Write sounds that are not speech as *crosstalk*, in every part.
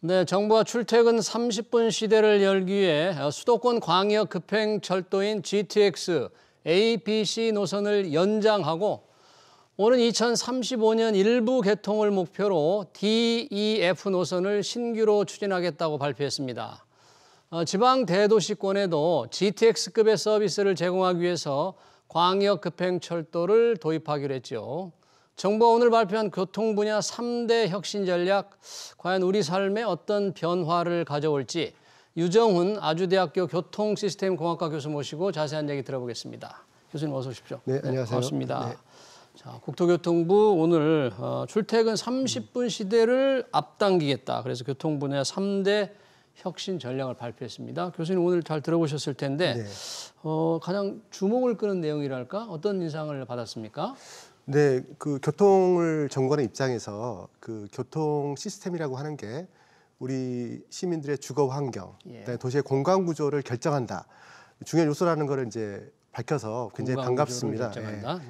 네, 정부가 출퇴근 30분 시대를 열기 위해 수도권 광역 급행 철도인 GTX ABC 노선을 연장하고 오는 2035년 일부 개통을 목표로 DEF 노선을 신규로 추진하겠다고 발표했습니다. 어, 지방 대도시권에도 GTX급의 서비스를 제공하기 위해서 광역 급행 철도를 도입하기로 했죠. 정부가 오늘 발표한 교통 분야 3대 혁신 전략, 과연 우리 삶에 어떤 변화를 가져올지 유정훈 아주대학교 교통시스템공학과 교수 모시고 자세한 얘기 들어보겠습니다. 교수님 어서 오십시오. 네, 네 안녕하세요. 반갑습니다. 네. 자, 국토교통부 오늘 어, 출퇴근 30분 시대를 앞당기겠다. 그래서 교통 분야 3대 혁신 전략을 발표했습니다. 교수님 오늘 잘 들어보셨을 텐데 네. 어, 가장 주목을 끄는 내용이랄까 어떤 인상을 받았습니까? 네, 그 교통을 점거하는 입장에서 그 교통 시스템이라고 하는 게 우리 시민들의 주거 환경, 예. 도시의 공간 구조를 결정한다. 중요한 요소라는 거를 이제 밝혀서 굉장히 반갑습니다. 예.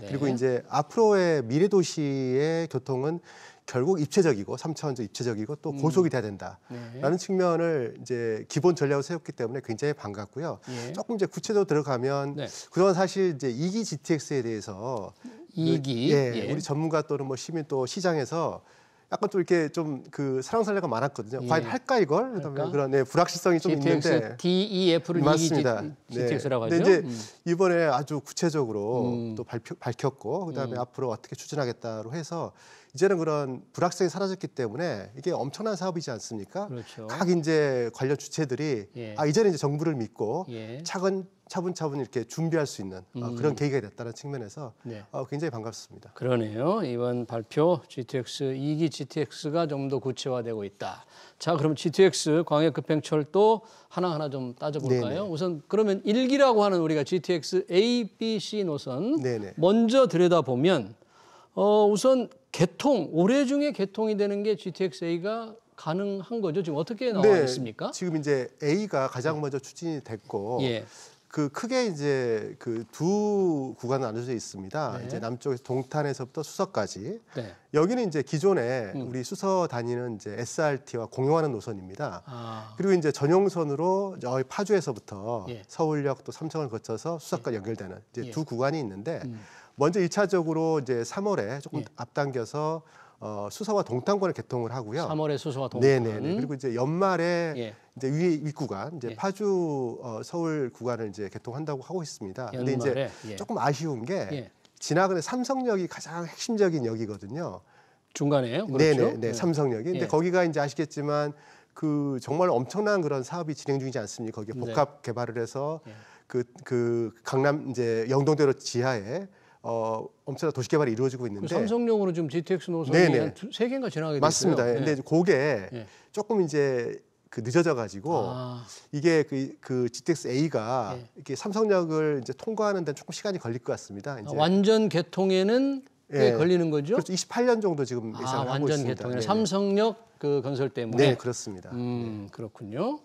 네. 그리고 이제 앞으로의 미래 도시의 교통은 결국 입체적이고 삼차원적 입체적이고 또 음. 고속이 돼야 된다라는 네. 측면을 이제 기본 전략을 세웠기 때문에 굉장히 반갑고요. 예. 조금 이제 구체적으로 들어가면 네. 그동안 사실 이제 이기 GTX에 대해서 그 이기 예, 예. 우리 전문가 또는 뭐 시민 또 시장에서 약간 좀 이렇게 좀 그 사랑설레가 많았거든요. 예. 과연 할까 이걸? 그다음에 그러니까. 그런 네, 불확실성이 좀 GTX, 있는데 DEF를 맞습니다. 네. GTX라고 하죠. 네. 이제 음. 이번에 아주 구체적으로 음. 또 발표, 밝혔고 그다음에 음. 앞으로 어떻게 추진하겠다로 해서 이제는 그런 불확실성이 사라졌기 때문에 이게 엄청난 사업이지 않습니까? 그렇죠. 각 이제 관련 주체들이 예. 아 이제는 이제 정부를 믿고 예. 차근 차분차분 이렇게 준비할 수 있는 어, 음. 그런 계기가 됐다는 측면에서 네. 어, 굉장히 반갑습니다. 그러네요. 이번 발표 GTX 2기 GTX가 좀 더 구체화되고 있다. 자, 그럼 GTX 광역 급행철도 하나하나 좀 따져볼까요? 네네. 우선 그러면 1기라고 하는 우리가 GTX A, B, C 노선 네네. 먼저 들여다보면 어, 우선 개통 올해 중에 개통이 되는 게 GTX A가 가능한 거죠? 지금 어떻게 나와 네, 있습니까? 지금 이제 A가 가장 먼저 추진이 됐고 예. 그 크게 이제 그 두 구간은 나눠져 있습니다. 네. 이제 남쪽에서 동탄에서부터 수서까지. 네. 여기는 이제 기존에 음. 우리 수서 다니는 이제 SRT와 공용하는 노선입니다. 아. 그리고 이제 전용선으로 저희 파주에서부터 예. 서울역 또 삼청을 거쳐서 수서까지 예. 연결되는 이제 예. 두 구간이 있는데 음. 먼저 일차적으로 이제 3월에 조금 예. 앞당겨서 어, 수서와 동탄권을 개통을 하고요. 3월에 수서와 동탄. 네네. 그리고 이제 연말에 예. 이제 위, 위 구간, 이제 예. 파주 어, 서울 구간을 이제 개통한다고 하고 있습니다. 연말 근데 이제 예. 조금 아쉬운 게 예. 지나가는 삼성역이 가장 핵심적인 역이거든요. 중간에요? 그렇죠? 네네. 네, 예. 삼성역이. 근데 예. 거기가 이제 아시겠지만 그 정말 엄청난 그런 사업이 진행 중이지 않습니까? 거기에 네. 복합 네. 개발을 해서 그그 그 강남 이제 영동대로 지하에 어, 엄청난 도시개발이 이루어지고 있는데 삼성용으로 지금 GTX 노선이 세 개인가 지나가게 됐 맞습니다. 네. 근데 그게 네. 조금 이제 그 늦어져 가지고 아. 이게 그, 그 GTX A가 네. 이렇게 삼성역을 이제 통과하는 데는 조금 시간이 걸릴 것 같습니다. 아, 이제. 아, 완전 개통에는 꽤 네. 걸리는 거죠? 그렇죠. 28년 정도 지금 아, 예상을 아, 하고 있습니다. 완전 개통 네. 삼성역 그 건설 때문에. 네, 그렇습니다. 음, 네. 그렇군요.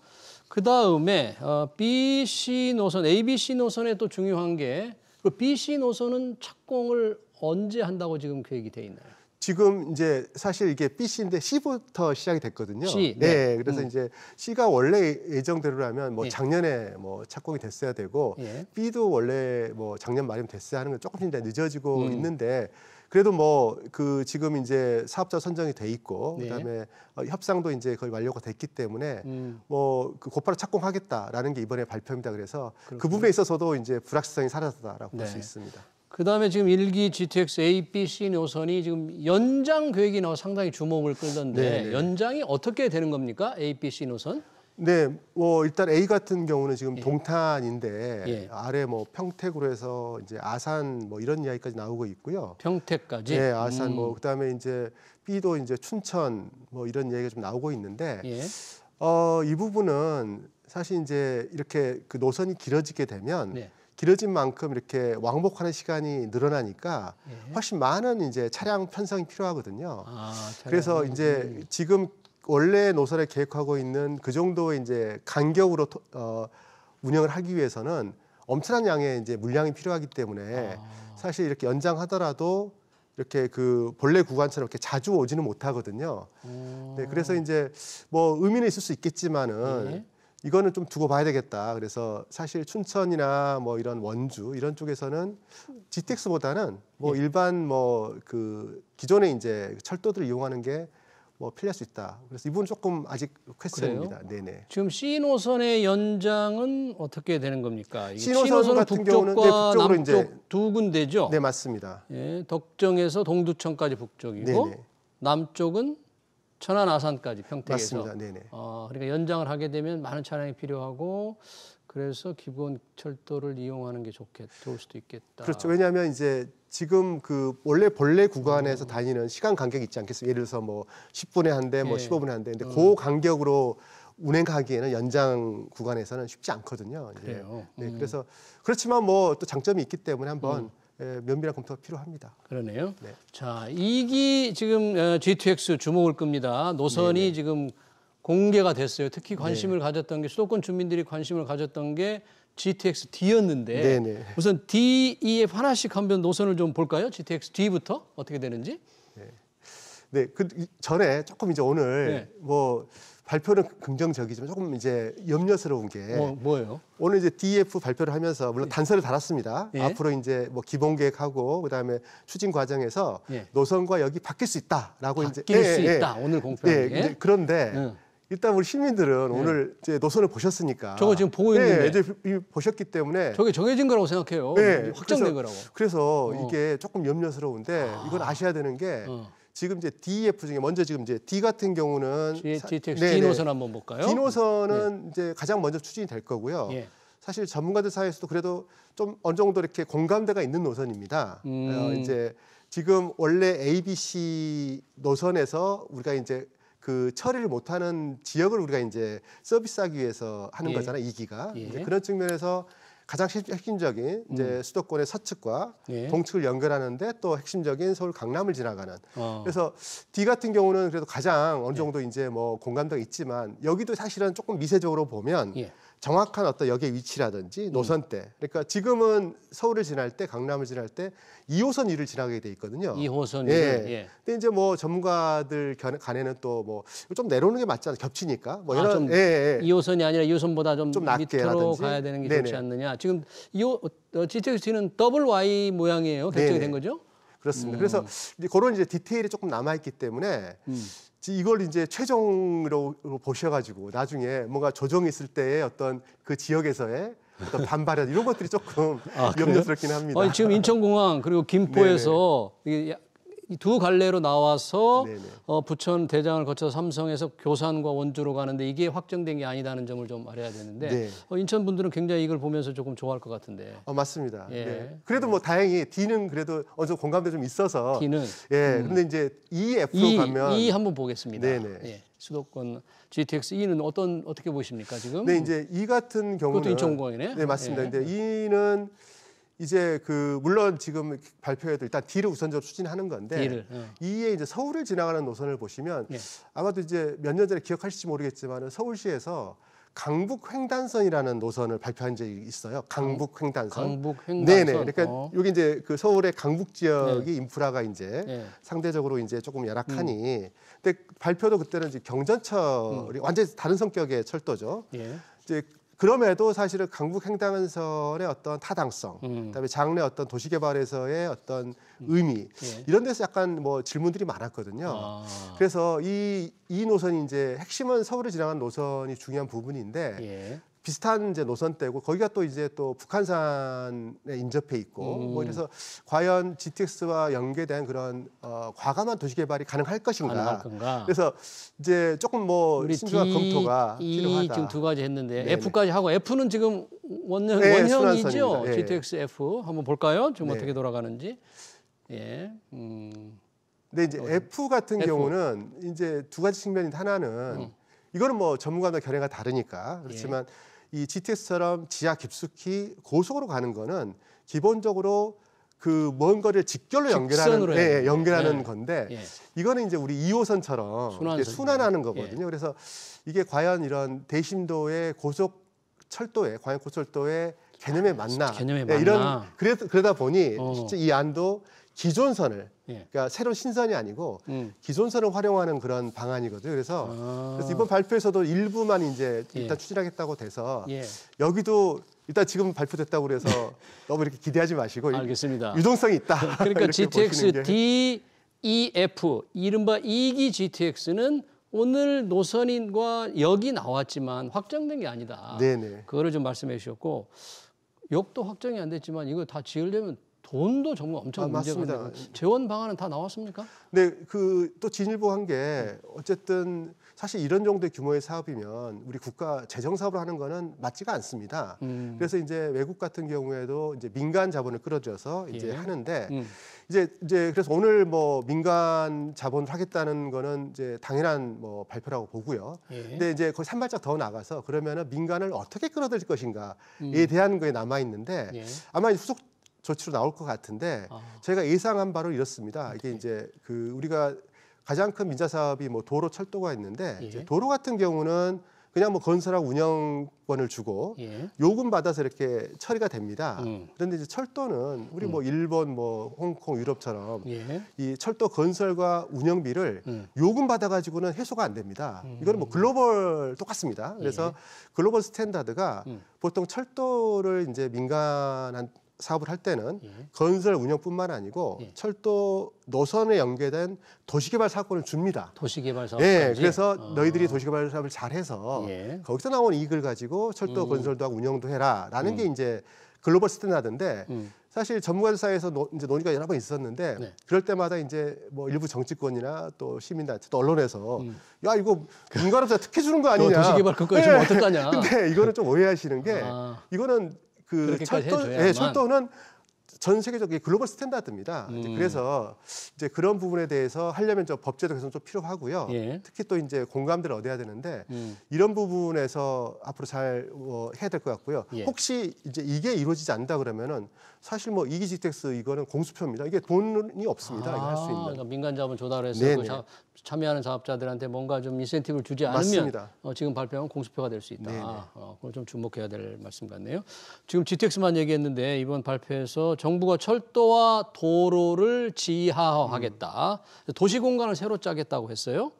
그 다음에 어, B, C 노선, A, B, C 노선에 또 중요한 게그 BC 노선은 착공을 언제 한다고 지금 계획이 돼 있나요? 지금 이제 사실 이게 B씨인데 C부터 시작이 됐거든요. C, 네. 네. 그래서 음. 이제 C가 원래 예정대로라면 뭐 예. 작년에 뭐 착공이 됐어야 되고 예. B도 원래 뭐 작년 말이면 됐어야 하는 건 조금씩 이제 늦어지고 음. 있는데 그래도 뭐 그 지금 이제 사업자 선정이 돼 있고 네. 그다음에 어, 협상도 이제 거의 완료가 됐기 때문에 음. 뭐그 곧바로 착공하겠다라는 게 이번에 발표입니다. 그래서 그 그렇군요. 그 부분에 있어서도 이제 불확실성이 사라졌다라고 네. 볼수 있습니다. 그다음에 지금 일기 GTX A, B, C 노선이 지금 연장 계획이 나와 상당히 주목을 끌던데 네네. 네. 연장이 어떻게 되는 겁니까? A, B, C 노선? 네, 뭐 일단 A 같은 경우는 지금 예. 동탄인데 예. 아래 뭐 평택으로 해서 이제 아산 뭐 이런 이야기까지 나오고 있고요. 평택까지. 네, 아산 뭐 음. 뭐 그다음에 이제 B도 이제 춘천 뭐 이런 이야기가 좀 나오고 있는데 예. 어, 이 부분은 사실 이제 이렇게 그 노선이 길어지게 되면 네. 길어진 만큼 이렇게 왕복하는 시간이 늘어나니까 예. 훨씬 많은 이제 차량 편성이 필요하거든요. 아, 차량. 그래서 이제 지금 원래 노사를 계획하고 있는 그 정도의 이제 간격으로 어, 운영을 하기 위해서는 엄청난 양의 이제 물량이 필요하기 때문에 아. 사실 이렇게 연장하더라도 이렇게 그 본래 구간처럼 이렇게 자주 오지는 못하거든요. 오. 네, 그래서 이제 뭐 의미는 있을 수 있겠지만은 네. 이거는 좀 두고 봐야 되겠다. 그래서 사실 춘천이나 뭐 이런 원주 이런 쪽에서는 GTX보다는 뭐 예. 일반 뭐 그기존에 이제 철도들을 이용하는 게뭐 필요할 수 있다. 그래서 이 부분 조금 아직 퀘스천입니다. 네네. 지금 C 노선의 연장은 어떻게 되는 겁니까? C 노선 같은 북쪽과 경우는 네, 북쪽으로 남쪽 이제 두 군데죠. 네 맞습니다. 예, 덕정에서 동두천까지 북쪽이고 네네. 남쪽은 천안 아산까지 평택에서. 맞습니다. 네네. 어, 그러니까 연장을 하게 되면 많은 차량이 필요하고 그래서 기본 철도를 이용하는 게 좋겠, 좋을 수도 있겠다. 그렇죠. 왜냐하면 이제 지금 그 원래 본래 구간에서 음. 다니는 시간 간격이 있지 않겠습니까 예를 들어서 뭐 10분에 한 대, 뭐 예. 15분에 한 대. 근데 음. 그 간격으로 운행하기에는 연장 구간에서는 쉽지 않거든요. 그래요. 네, 음. 그래서 그렇지만 뭐 또 장점이 있기 때문에 한번 음. 예, 면밀한 검토가 필요합니다. 그러네요. 네. 자, 이기 지금 어, G2X 주목을 끕니다. 노선이 네네. 네. 지금 공개가 됐어요. 특히 네. 관심을 네. 가졌던 게 수도권 주민들이 관심을 가졌던 게 GTX D였는데 네네. 네. 우선 D, EF 하나씩 한번 노선을 좀 볼까요? GTX D부터 어떻게 되는지? 네, 네 그 전에 조금 이제 오늘 네. 뭐 발표는 긍정적이지만 조금 이제 염려스러운 게 뭐, 예요 오늘 이제 DF 발표를 하면서 물론 단서를 달았습니다. 예. 앞으로 이제 뭐 기본 계획하고 그다음에 추진 과정에서 예. 노선과 여기 바뀔 수 있다라고 바뀔 이제 바뀔 예, 수 예, 있다 오늘 공표. 예, 그런데 응. 일단 우리 시민들은 네. 오늘 이제 노선을 보셨으니까 저거 지금 보고 네, 있는데 네, 이제 보셨기 때문에 저게 정해진 거라고 생각해요. 네, 확정된 그래서, 거라고. 그래서 어. 이게 조금 염려스러운데 이건 아. 아셔야 되는 게 어. 지금 이제 DEF 중에 먼저 지금 이제 D 같은 경우는 G, t x 네, D 네. 노선 한번 볼까요? D 노선은 네. 이제 가장 먼저 추진이 될 거고요. 예. 사실 전문가들 사이에서도 그래도 좀 어느 정도 이렇게 공감대가 있는 노선입니다. 음. 어, 이제 지금 원래 ABC 노선에서 우리가 이제 그 처리를 못하는 지역을 우리가 이제 서비스하기 위해서 하는 예. 거잖아요. 이기가 예. 그런 측면에서 가장 핵심적인 이제 음. 수도권의 서측과 예. 동측을 연결하는데 또 핵심적인 서울 강남을 지나가는 어. 그래서 D 같은 경우는 그래도 가장 어느 예. 정도 예. 이제 뭐 공감도 있지만 여기도 사실은 조금 미세적으로 보면 예. 정확한 어떤 역의 위치라든지 노선때 음. 그러니까 지금은 서울을 지날 때, 강남을 지날 때 2호선 위를 지나게 돼 있거든요. 2호선 위. 예. 예. 근데 이제 뭐 전문가들 간에는 또 뭐 좀 내려오는 게 맞지 않나 겹치니까. 뭐 아, 이런 아, 좀 예, 예. 2호선이 아니라 2호선보다 좀, 좀 낮게 밑으로 라든지. 가야 되는 게 네네. 좋지 않느냐. 지금 2호 어, GTX는 더블 Y 모양이에요. 결정이 네네. 된 거죠? 그렇습니다. 음. 그래서 이제 그런 이제 디테일이 조금 남아 있기 때문에 음. 이걸 이제 최종으로 보셔가지고 나중에 뭔가 조정이있을 때의 어떤 그 지역에서의 어떤 *laughs* 반발이나 이런 것들이 조금 아, 염려스럽긴 합니다. 아니, 지금 인천공항 그리고 김포에서 *laughs* 네, 네. 두 갈래로 나와서 어, 부천 대장을 거쳐 삼성에서 교산과 원주로 가는데 이게 확정된 게 아니다는 점을 좀 알아야 되는데 네. 어, 인천 분들은 굉장히 이걸 보면서 조금 좋아할 것 같은데. 어 맞습니다. 예. 네. 그래도 뭐 다행히 D는 그래도 어느 정도 공감대 좀 있어서. D는. 예. 음. 근데 이제 EF로 e, 가면 E 한번 보겠습니다. 네네. 예. 수도권 GTX E는 어떤 어떻게 보십니까 지금? 네 이제 E 같은 경우는 그것도 인천공항이네. 네 맞습니다. 예. 근데 E는 이제 그 물론 지금 발표해도 일단 D를 우선적으로 추진하는 건데 D를, 어. E에 이제 서울을 지나가는 노선을 보시면 예. 아마도 이제 몇 년 전에 기억하실지 모르겠지만 서울시에서 강북 횡단선이라는 노선을 발표한 적이 있어요. 강북 횡단선. 강북 횡단선. 네네. 그러니까 어. 여기 이제 그 서울의 강북 지역이 네. 인프라가 이제 네. 상대적으로 이제 조금 열악하니. 음. 근데 발표도 그때는 이제 경전철이 음. 완전히 다른 성격의 철도죠. 예. 이제 그럼에도 사실은 강북횡단설의 어떤 타당성, 음. 그다음에 장래 어떤 도시개발에서의 어떤 음. 의미 예. 이런 데서 약간 뭐 질문들이 많았거든요. 아. 그래서 이이 노선이 이제 핵심은 서울을 지나가는 노선이 중요한 부분인데 예. 비슷한 이제 노선대고 거기가 또 이제 또 북한산에 인접해 있고 뭐 음. 뭐 그래서 과연 GTX와 연계된 그런 어, 과감한 도시 개발이 가능할 것인가? 가능할 그래서 이제 조금 뭐 우리 신중한 검토가 e, 필요하다. 지금 두 가지 했는데 네네. F까지 하고 F는 지금 원형, 네, 원형이죠. 네. 예. GTX F 한번 볼까요? 지금 네. 어떻게 돌아가는지. 예. 음. 근데 이제 어, F 같은 F. 경우는 이제 두 가지 측면인 하나는 음. 이거는 뭐 전문가마다 견가 다르니까 예. 그렇지만 예. 이 g t s 처럼 지하 깊숙이 고속으로 가는 거는 기본적으로 그 먼 거리를 직결로 연결하는 예, 예, 연결하는 예. 건데 예. 이거는 이제 우리 2호선처럼 순환선. 순환하는 예. 거거든요. 그래서 이게 과연 이런 대심도의 고속 철도에 과연 고속철도의 개념에 맞나, 개념에 예, 맞나. 이런 그래, 그러다 보니 어. 실제 이 안도 기존 선을 예. 그러니까 새로운 신선이 아니고 음. 기존 선을 활용하는 그런 방안이거든요. 그래서, 아. 그래서 이번 발표에서도 일부만 이제 일단 예. 추진하겠다고 돼서 예. 여기도 일단 지금 발표됐다고 그래서 네. *laughs* 너무 이렇게 기대하지 마시고 알겠습니다. 유동성이 있다. *laughs* 그러니까 GTX D E F 이른바 2기 e GTX는 오늘 노선인과 역이 나왔지만 확정된 게 아니다. 네네. 그거를 좀 말씀해 주셨고 역도 확정이 안 됐지만 이거 다 지으려면 돈도 정말 엄청 아, 문제가 있고 재원 방안은 다 나왔습니까? 네, 그 또 진일보한 게 어쨌든 사실 이런 정도의 규모의 사업이면 우리 국가 재정 사업을 하는 거는 맞지가 않습니다. 음. 그래서 이제 외국 같은 경우에도 이제 민간 자본을 끌어들여서 이제 예. 하는데 음. 이제 이제 그래서 오늘 뭐 민간 자본을 하겠다는 거는 이제 당연한 뭐 발표라고 보고요. 예. 근데 이제 거의 한 발짝 더 나가서 그러면은 민간을 어떻게 끌어들일 것인가에 음. 대한 거에 남아 있는데 예. 아마 후속 조치로 나올 것 같은데 아. 저희가 예상한 바로 이렇습니다. 이게 이제 그 우리가 가장 큰 민자 사업이 뭐 도로 철도가 있는데 예. 이제 도로 같은 경우는 그냥 뭐 건설하고 운영권을 주고 예. 요금 받아서 이렇게 처리가 됩니다. 음. 그런데 이제 철도는 우리 뭐 음. 일본, 뭐 홍콩, 유럽처럼 예. 이 철도 건설과 운영비를 음. 요금 받아가지고는 해소가 안 됩니다. 음. 이거는 뭐 글로벌 똑같습니다. 그래서 예. 글로벌 스탠다드가 음. 보통 철도를 이제 민간한 사업을 할 때는 예. 건설 운영뿐만 아니고 예. 철도 노선에 연계된 도시개발 사업권을 줍니다. 도시개발 사업. 예, 그래서 어. 너희들이 도시개발 사업을 잘해서 예. 거기서 나온 이익을 가지고 철도 음. 건설도 하고 운영도 해라라는 음. 게 이제 글로벌 스탠다드인데 음. 사실 전문가들 사이에서 노, 이제 논의가 여러 번 있었는데 네. 그럴 때마다 이제 뭐 일부 정치권이나 또 시민단체 또 언론에서 음. 야 이거 민간업자 특혜 주는 거 아니냐 어, 도시개발 그거 네. 어떡하냐 *laughs* 근데 이거는 좀 오해하시는 게 아. 이거는 그 철도, 예, 철도는 전 세계적인 글로벌 스탠다드입니다. 음. 이제 그래서 이제 그런 부분에 대해서 하려면 좀 법제도 개선 좀 필요하고요. 예. 특히 또 이제 공감대를 얻어야 되는데 음. 이런 부분에서 앞으로 잘 어, 해야 될 것 같고요. 예. 혹시 이제 이게 이루어지지 않는다 그러면은 사실 뭐이기지텍스 이거는 공수표입니다. 이게 돈이 없습니다. 아, 이거 할수 있는. 그러니까 민간 자본 조달해서 그 자, 참여하는 사업자들한테 뭔가 좀 인센티브를 주지 않으면 습니다 어, 지금 발표한 공수표가 될 수 있다. 네 어, 그걸 좀 주목해야 될 말씀 같네요. 지금 지 t x 만 얘기했는데 이번 발표에서 정 정부가 철도와 도로를 지하화하겠다. 도시 공간을 새로 짜겠다고 했어요.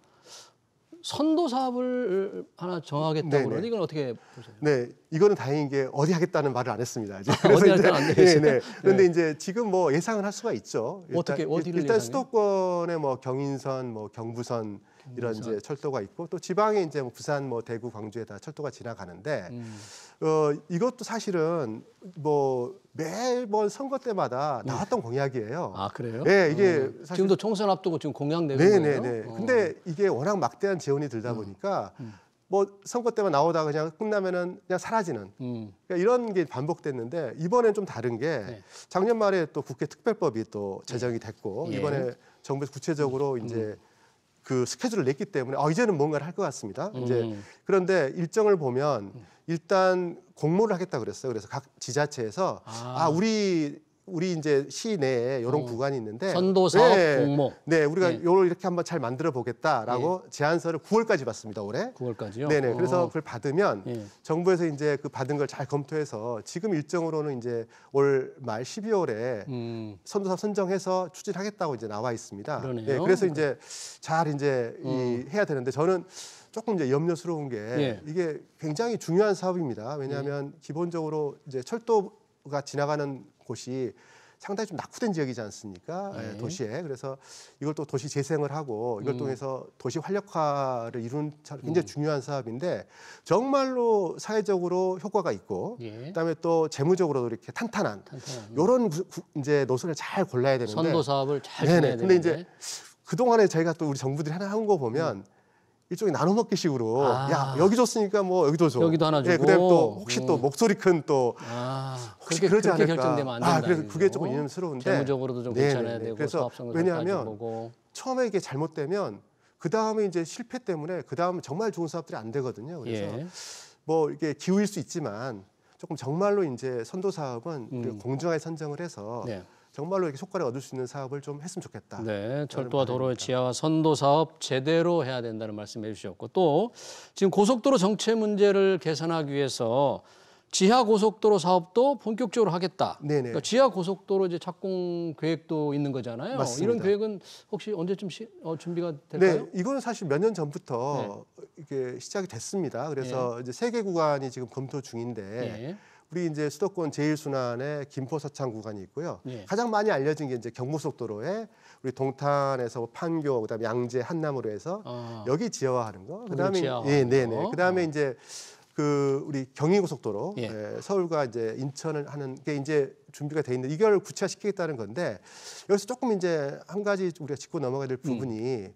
선도 사업을 하나 정하겠다고 네네. 그러는 이건 어떻게 보세요? 네, 이거는 다행인 게 어디 하겠다는 말을 안 했습니다. 이제. 아, 그래서 어디 이제 네, 네, 네. 그런데 네. 이제 지금 뭐 예상은 할 수가 있죠. 일단, 어떻게 어디를 일단 예상해? 수도권의 뭐 경인선, 뭐 경부선 이런 이제 철도가 있고 또 지방에 이제 뭐 부산 뭐 대구 광주에 다 철도가 지나가는데 음. 어 이것도 사실은 뭐 매번 선거 때마다 음. 나왔던 네. 공약이에요. 아 그래요? 네 이게 음. 사실... 지금도 총선 앞두고 지금 공약 내는 네네네. 어. 근데 이게 워낙 막대한 재원이 들다 음. 보니까 음. 뭐 선거 때만 나오다 가 그냥 끝나면은 그냥 사라지는 음. 그러니까 이런 게 반복됐는데 이번엔 좀 다른 게 네. 작년 말에 또 국회 특별법이 또 제정이 됐고 예. 이번에 정부에서 구체적으로 음. 이제 음. 그 스케줄을 냈기 때문에 아 이제는 뭔가를 할 것 같습니다. 음. 이제 그런데 일정을 보면 음. 일단 공모를 하겠다 그랬어요. 그래서 각 지자체에서 아, 아 우리 우리 이제 시내에 이런 어. 구간이 있는데 선도 사 네, 공모. 네, 우리가 네. 요걸 이렇게 한번 잘 만들어 보겠다라고 예. 제안서를 9월까지 받습니다 올해. 9월까지요? 네네. 어. 그래서 그걸 받으면 예. 정부에서 이제 그 받은 걸 잘 검토해서 지금 일정으로는 이제 올 말 12월에 음. 선도사 선정해서 추진하겠다고 이제 나와 있습니다. 그러네요. 네, 그래서 그러니까. 이제 잘 이제 음. 이 어. 해야 되는데 저는 조금 이제 염려스러운 게 예. 이게 굉장히 중요한 사업입니다. 왜냐하면 예. 기본적으로 이제 철도 가 지나가는 곳이 상당히 좀 낙후된 지역이지 않습니까? 예, 네. 도시에. 그래서 이걸 또 도시 재생을 하고 이걸 음. 통해서 도시 활력화를 이룬는 음. 굉장히 음. 중요한 사업인데 정말로 사회적으로 효과가 있고 예. 그다음에 또 재무적으로도 이렇게 탄탄한, 탄탄한 이런 구, 구, 이제 노선을 잘 골라야 되는데 선도 사업을 잘 해야 되는데 근데 이제 그동안에 저희가 또 우리 정부들이 하나 한 거 보면 음. 일종의 나눠 먹기 식으로 아. 야 여기 줬으니까 뭐 여기도 줘. 여기도 하나 예, 주고. 예, 그다음 또 혹시 또 목소리 큰또 아, 혹시 그렇게, 그러지 그렇게 않을까. 안 아, 된다. 아, 그래서 그게 조금 이념스러운데 재무적으로도 좀 네네네. 괜찮아야 되고 그래서 왜냐하면 처음에 이게 잘못되면 그 다음에 이제 실패 때문에 그 다음 정말 좋은 사업들이 안 되거든요. 그래서 예. 뭐 이게 기우일 수 있지만 조금 정말로 이제 선도 사업은 음. 공정하게 선정을 해서. 네. 정말로 이렇게 속과를 얻을 수 있는 사업을 좀 했으면 좋겠다. 네, 철도와 도로의 지하와 선도 사업 제대로 해야 된다는 말씀해 주셨고 또 지금 고속도로 정체 문제를 개선하기 위해서 지하 고속도로 사업도 본격적으로 하겠다. 네 그러니까 지하 고속도로 이제 착공 계획도 있는 거잖아요. 맞습니다. 이런 계획은 혹시 언제쯤 시, 어, 준비가 될까요? 네, 이거는 사실 몇 년 전부터 네. 이게 시작이 됐습니다. 그래서 네. 이제 세 개 구간이 지금 검토 중인데 네. 우리 이제 수도권 제일순환에 김포 서창 구간이 있고요. 예. 가장 많이 알려진 게 이제 경부속도로에 우리 동탄에서 판교 그다음에 양재 한남으로 해서 어. 여기 지하화하는 거. 그다음에 지하화. 예, 네, 네. 그다음에 어. 이제 그 우리 경인고속도로 예. 예. 서울과 이제 인천을 하는 게 이제 준비가 돼 있는데 이걸 구체화시키겠다는 건데 여기서 조금 이제 한 가지 우리가 짚고 넘어가야 될 부분이 음.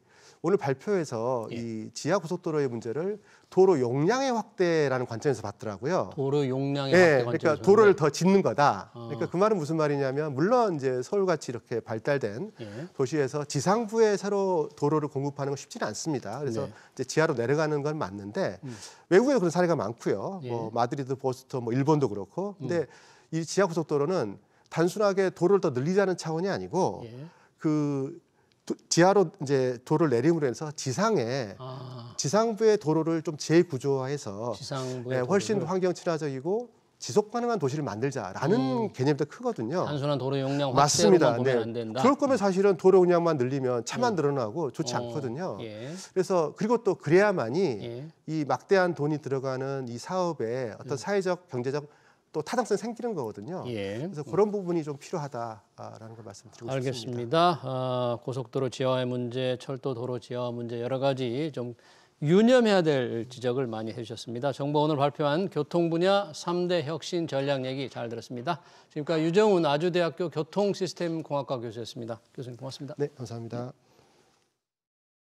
오늘 발표에서 예. 이 지하 고속도로의 문제를 도로 용량의 확대라는 관점에서 봤더라고요. 도로 용량의 예, 그러니까 네, 확대 관점. 그러니까 도로를 더 짓는 거다. 어. 그러니까 그 말은 무슨 말이냐면 물론 이제 서울같이 이렇게 발달된 예. 도시에서 지상부에 새로 도로를 공급하는 건 쉽지는 않습니다. 그래서 네. 이제 지하로 내려가는 건 맞는데 음. 외국에도 그런 사례가 많고요. 예. 뭐 마드리드, 보스턴, 뭐 일본도 그렇고. 음. 근데 음. 이 지하 고속도로는 단순하게 도로를 더 늘리자는 차원이 아니고 예. 그 도, 지하로 이제 도를 로 내림으로 해서 지상에 아. 지상부의 도로를 좀 재구조화해서 예, 훨씬 환경 친화적이고 지속 가능한 도시를 만들자라는 음. 개념도 크거든요. 단순한 도로 용량 맞습니다. 네. 안 된다. 그럴 거면 음. 사실은 도로 용량만 늘리면 차만 네. 음. 늘어나고 좋지 어. 않거든요. 예. 그래서 그리고 또 그래야만이 예. 이 막대한 돈이 들어가는 이 사업에 어떤 음. 사회적 경제적 또 타당성이 생기는 거거든요. 예. 그래서 그런 부분이 좀 필요하다라는 걸 말씀드리고 알겠습니다. 싶습니다. 알겠습니다. 아, 고속도로 지하화 문제, 철도 도로 지하화 문제 여러 가지 좀 유념해야 될 지적을 많이 해주셨습니다. 정부 오늘 발표한 교통 분야 3대 혁신 전략 얘기 잘 들었습니다. 지금까지 유정훈 아주대학교 교통시스템공학과 교수였습니다. 교수님 고맙습니다. 네, 감사합니다. 네.